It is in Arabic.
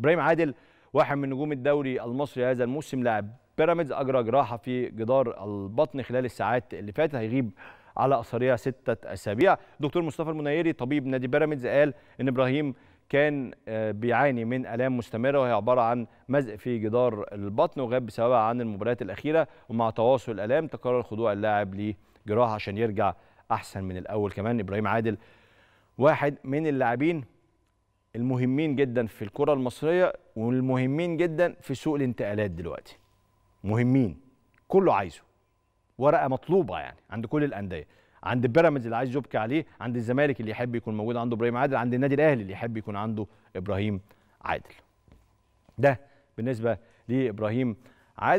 ابراهيم عادل واحد من نجوم الدوري المصري هذا الموسم لاعب بيراميدز اجرى جراحه في جدار البطن خلال الساعات اللي فاتت هيغيب على اثرها سته اسابيع دكتور مصطفى المنيري طبيب نادي بيراميدز قال ان ابراهيم كان آه، بيعاني من الام مستمره وهي عباره عن مزق في جدار البطن وغاب بسببها عن المباريات الاخيره ومع تواصل الالام تقرر خضوع اللاعب لجراحه عشان يرجع احسن من الاول كمان ابراهيم عادل واحد من اللاعبين المهمين جدا في الكره المصريه والمهمين جدا في سوق الانتقالات دلوقتي مهمين كله عايزه ورقه مطلوبه يعني عند كل الانديه عند بيراميدز اللي عايز يبكي عليه عند الزمالك اللي يحب يكون موجود عنده ابراهيم عادل عند النادي الاهلي اللي يحب يكون عنده ابراهيم عادل ده بالنسبه لابراهيم عادل